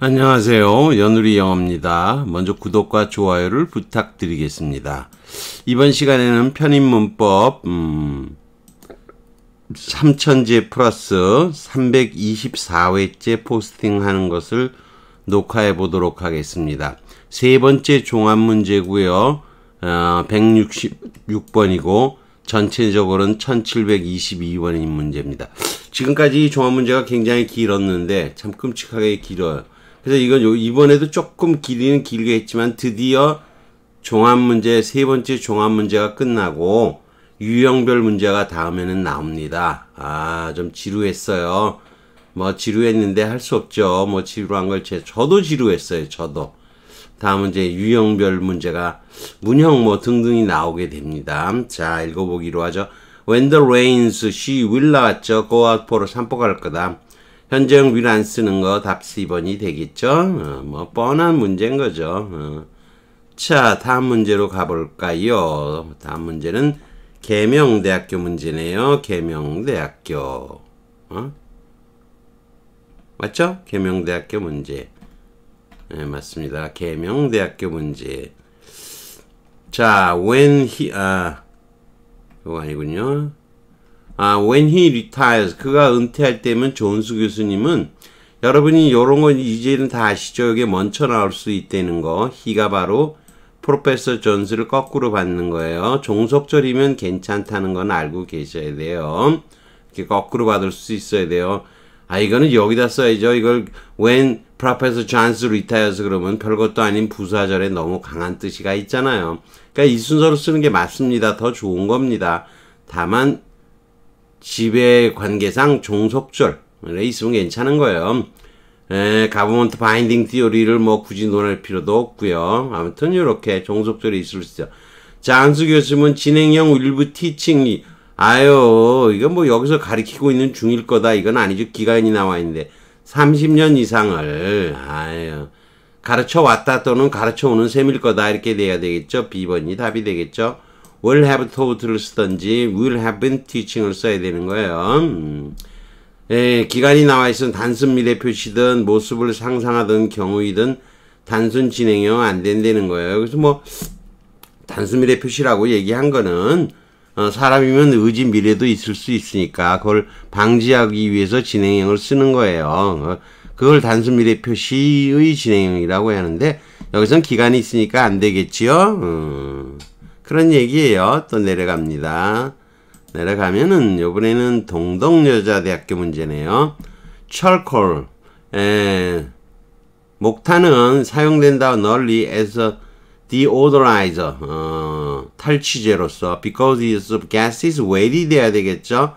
안녕하세요. 연우리 영어입니다. 먼저 구독과 좋아요를 부탁드리겠습니다. 이번 시간에는 편입문법 음, 3000제 플러스 324회째 포스팅하는 것을 녹화해 보도록 하겠습니다. 세 번째 종합 문제고요. 어, 166번이고 전체적으로는 1722번인 문제입니다. 지금까지 종합 문제가 굉장히 길었는데 참 끔찍하게 길어요. 그래서 이건 요 이번에도 조금 길이는 길게 했지만 드디어 종합 문제 세 번째 종합 문제가 끝나고 유형별 문제가 다음에는 나옵니다. 아, 좀 지루했어요. 뭐 지루했는데 할 수 없죠. 뭐 지루한 걸 제, 저도 지루했어요. 저도. 다음은 이제 유형별 문제가 문형 뭐 등등이 나오게 됩니다. 자, 읽어보기로 하죠. When the rains, she will 나왔죠. Go out for 산보 갈 거다. 현재형 위를 안 쓰는 거 답스 2번이 되겠죠. 어, 뭐 뻔한 문제인 거죠. 어. 자 다음 문제로 가볼까요. 다음 문제는 계명대학교 문제네요. 계명대학교 어? 맞죠? 계명대학교 문제 네, 맞습니다. 계명대학교 문제 자 when he 아 그거 아니군요. 아, when he retires, 그가 은퇴할 때면 존스 교수님은 여러분이 요런 건 이제는 다 아시죠? 이게 먼저 나올 수 있다는 거. h 가 바로 프로페서 존스를 거꾸로 받는 거예요. 종속절이면 괜찮다는 건 알고 계셔야 돼요. 이렇게 거꾸로 받을 수 있어야 돼요. 아 이거는 여기다 써야죠. 이걸 when 프로페서 존스 리타이어스 그러면 별것도 아닌 부사절에 너무 강한 뜻이가 있잖아요. 그러니까 이 순서로 쓰는 게 맞습니다. 더 좋은 겁니다. 다만 지배 관계상 종속절 레이스는 괜찮은 거예요. 에, 가버먼트 바인딩 티어리를뭐 굳이 논할 필요도 없고요. 아무튼 이렇게 종속절이 있을 수 있죠. 장수 교수님은 진행형 일부 티칭이 아유 이거 뭐 여기서 가리키고 있는 중일 거다 이건 아니죠 기간이 나와 있는데 30년 이상을 아유 가르쳐 왔다 또는 가르쳐 오는 셈일 거다 이렇게 돼야 되겠죠 비번이 답이 되겠죠 will have taught를 쓰든지 will have been teaching을 써야 되는 거예요. 음. 예, 기간이 나와 있으면 단순 미래 표시든 모습을 상상하던 경우이든 단순 진행형 안 된다는 거예요. 그래서 뭐 단순 미래 표시라고 얘기한 거는 어, 사람이면 의지 미래도 있을 수 있으니까 그걸 방지하기 위해서 진행형을 쓰는 거예요. 어, 그걸 단순 미래 표시의 진행형이라고 하는데 여기선 기간이 있으니까 안 되겠지요. 음. 그런 얘기예요. 또 내려갑니다. 내려가면은 요번에는 동덕여자대학교 문제네요. 철콜 에, 목탄은 사용된다 널리 as deodorizer 어, 탈취제로서 because its gas is wet이 돼야 되겠죠.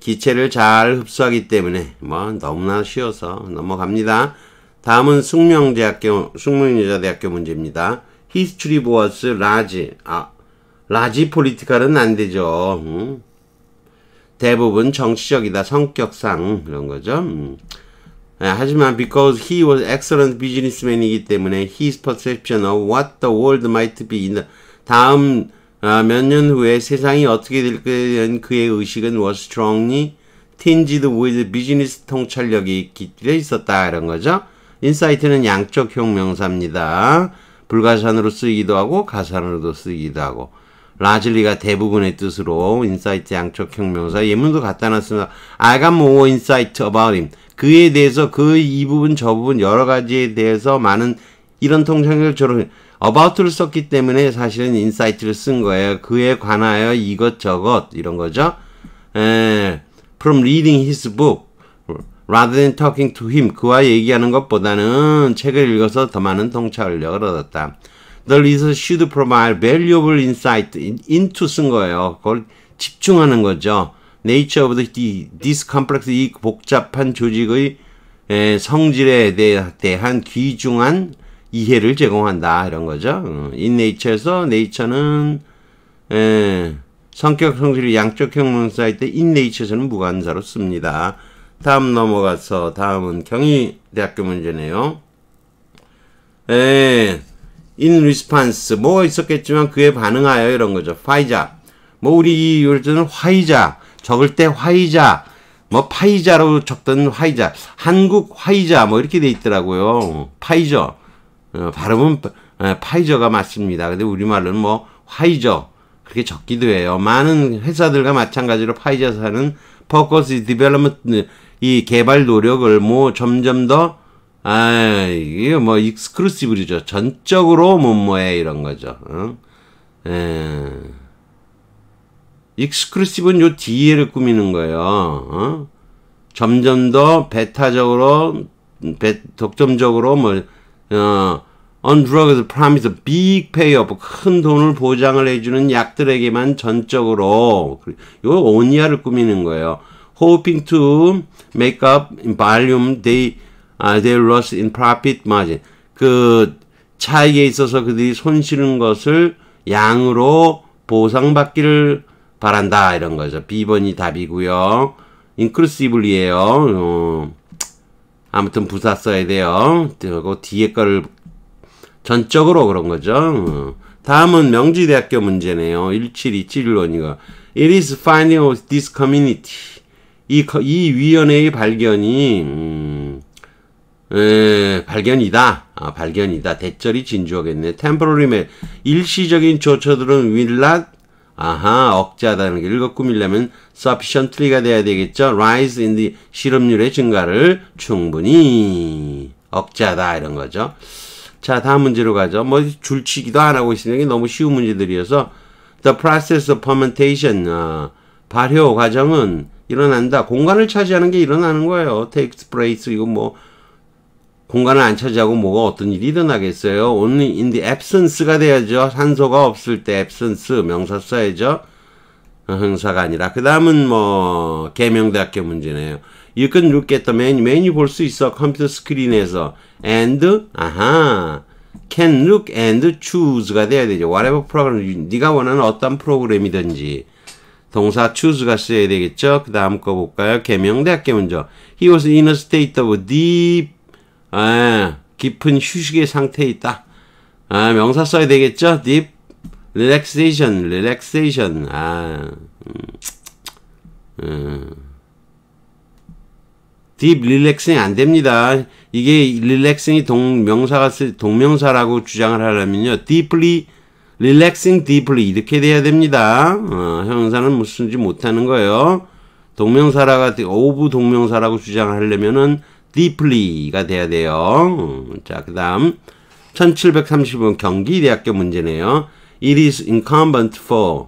기체를 잘 흡수하기 때문에 뭐 너무나 쉬워서 넘어갑니다. 다음은 숙명대학교 숙명여자대학교 문제입니다. 히스트리 보어스 라지 아 라지 폴리티컬은 안 되죠. 음. 대부분 정치적이다. 성격상 그런 거죠. 음. 예, 하지만 because he was excellent businessman이기 때문에 his perception of what the world might be in the, 다음 아, 어, 몇년 후에 세상이 어떻게 될까에 대한 그의 의식은 was strongly tinged with business 통찰력이 깃들여 있었다 이런 거죠. 인사이트는 양쪽 형명사입니다 불가산으로 쓰이기도 하고 가산으로도 쓰이기도 하고 라즐리가 대부분의 뜻으로 인사이트 양적 혁명사 예문도 갖다 놨습니다. I got more insight about him. 그에 대해서 그 이 부분 저 부분 여러 가지에 대해서 많은 이런 통상적으로 about를 썼기 때문에 사실은 insight를 쓴 거예요. 그에 관하여 이것저것 이런 거죠. 에, 예, from reading his book rather than talking to him 그와 얘기하는 것보다는 책을 읽어서 더 많은 통찰력을 얻었다. The reason should provide valuable insight into 쓴 거예요. 그걸 집중하는 거죠. Nature of the, this complex, 이 복잡한 조직의 에, 성질에 대한 귀중한 이해를 제공한다. 이런 거죠. In nature에서 nature는 에, 성격 성질이 양적 형용사일 때 in nature에서는 무관사로 씁니다. 다음 넘어가서 다음은 경희대학교 문제네요. 에, in response 뭐가 있었겠지만 그에 반응하여 이런 거죠. 파이자. 뭐 우리 이 요즘은 화이자 적을 때 화이자 뭐 파이자로 적던 화이자 한국 화이자 뭐 이렇게 돼 있더라고요. 파이저 어, 발음은 어, 파이저가 맞습니다. 근데 우리말로는 뭐 화이저 그렇게 적기도 해요. 많은 회사들과 마찬가지로 파이저사는 퍼커스 디벨롭먼트 이 개발 노력을 뭐 점점 더 아, 이게 이 뭐, 익스크루시브죠 전적으로 뭐뭐해, 이런 거죠. 응? 예. 익스크루시브는요 뒤에를 꾸미는 거예요. 어? 점점 더 베타적으로, 베, 독점적으로 뭐, 어, on drugs promise big payoff 큰 돈을 보장을 해주는 약들에게만 전적으로 요 오니아를 꾸미는 거예요. hoping to make up volume they 아, they lost in profit margin. 그 차익에 있어서 그들이 손실은 것을 양으로 보상받기를 바란다 이런 거죠. B번이 답이고요. inclusively예요. 어, 아무튼 부사 써야 돼요. 그리고 뒤에 거를 전적으로 그런 거죠. 다음은 명지대학교 문제네요. 17271원이가 It is finding of this community. 이, 이 위원회의 발견이 음, 에, 발견이다. 아, 발견이다. 대절이 진주하겠네. 템포러리맨. 일시적인 조처들은 will 아하, 억제하다는 게 읽어꾸밀려면 sufficiently가 돼야 되겠죠. rise in the 실업률의 증가를 충분히 억제하다 이런 거죠. 자, 다음 문제로 가죠. 뭐 줄치기도 안 하고 있으니까 너무 쉬운 문제들이어서 the process of fermentation 아, 발효 과정은 일어난다. 공간을 차지하는 게 일어나는 거예요. takes place 이거 뭐 공간을 안 차지하고 뭐가 어떤 일이 일어나겠어요. Only in the absence가 돼야죠. 산소가 없을 때 absence 명사 써야죠. 형사가 아니라 그 다음은 뭐 개명대학교 문제네요. You can look at the menu. 메뉴 볼 수 있어. 컴퓨터 스크린에서. And 아하 can look and choose가 돼야 되죠. whatever 프로그램 네가 원하는 어떤 프로그램이든지 동사 choose가 써야 되겠죠. 그 다음 거 볼까요? 개명대학교 문제. He was in a state of deep 아, 깊은 휴식의 상태에 있다. 아, 명사 써야 되겠죠? deep relaxation, relaxation. 아, 음, 음. d e e 안 됩니다. 이게 r e l 이 동명사가 동명사라고 주장을 하려면요, deeply r e l 이렇게 돼야 됩니다. 어, 형용사는 무슨지 못하는 거예요. 동명사라가 오브 동명사라고 주장하려면은 deeply가 돼야 돼요. 자, 그 다음 1730번 경기대학교 문제네요. It is incumbent for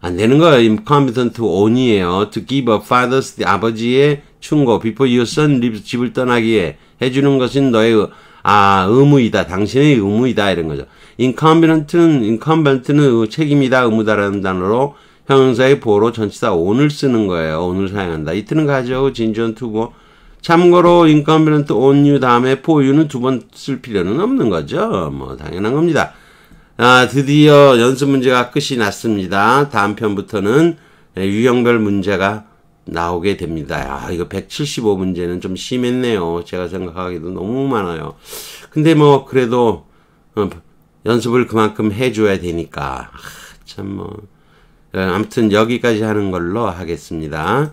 안 되는 거예요. incumbent on이에요. to give u father's 아버지의 충고 before your son leaves 집을 떠나기에 해주는 것은 너의 아 의무이다. 당신의 의무이다 이런 거죠. incumbent는 incumbent는 책임이다, 의무다라는 단어로 형용사의 보로 전치사 o n 쓰는 거예요. o n 사용한다. 이트는 가져오고 진전 투고 참고로 인권 비호트 온유 다음에 포유는 두 번 쓸 필요는 없는 거죠. 뭐 당연한 겁니다. 아, 드디어 연습 문제가 끝이 났습니다. 다음 편부터는 유형별 문제가 나오게 됩니다. 아, 이거 175 문제는 좀 심했네요. 제가 생각하기도 너무 많아요. 근데 뭐 그래도 어, 연습을 그만큼 해줘야 되니까 아, 참뭐 예, 아무튼 여기까지 하는 걸로 하겠습니다.